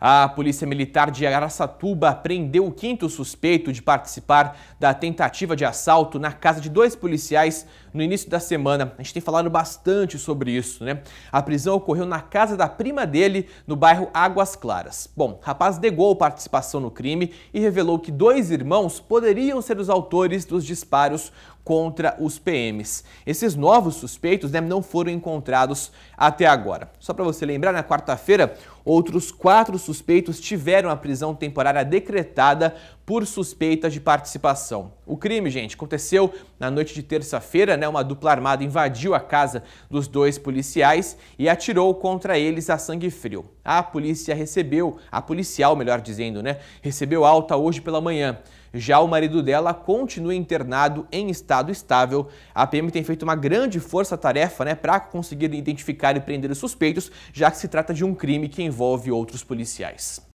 A Polícia Militar de Araçatuba prendeu o quinto suspeito de participar da tentativa de assalto na casa de dois policiais no início da semana. A gente tem falado bastante sobre isso, né? A prisão ocorreu na casa da prima dele, no bairro Águas Claras. Bom, rapaz negou participação no crime e revelou que dois irmãos poderiam ser os autores dos disparos contra os PMs. Esses novos suspeitos né, não foram encontrados até agora. Só para você lembrar, na quarta-feira, Outros quatro suspeitos tiveram a prisão temporária decretada por suspeitas de participação. O crime, gente, aconteceu na noite de terça-feira, né? Uma dupla armada invadiu a casa dos dois policiais e atirou contra eles a sangue frio. A polícia recebeu, a policial, melhor dizendo, né? Recebeu alta hoje pela manhã. Já o marido dela continua internado em estado estável. A PM tem feito uma grande força-tarefa né, para conseguir identificar e prender os suspeitos, já que se trata de um crime que envolve outros policiais.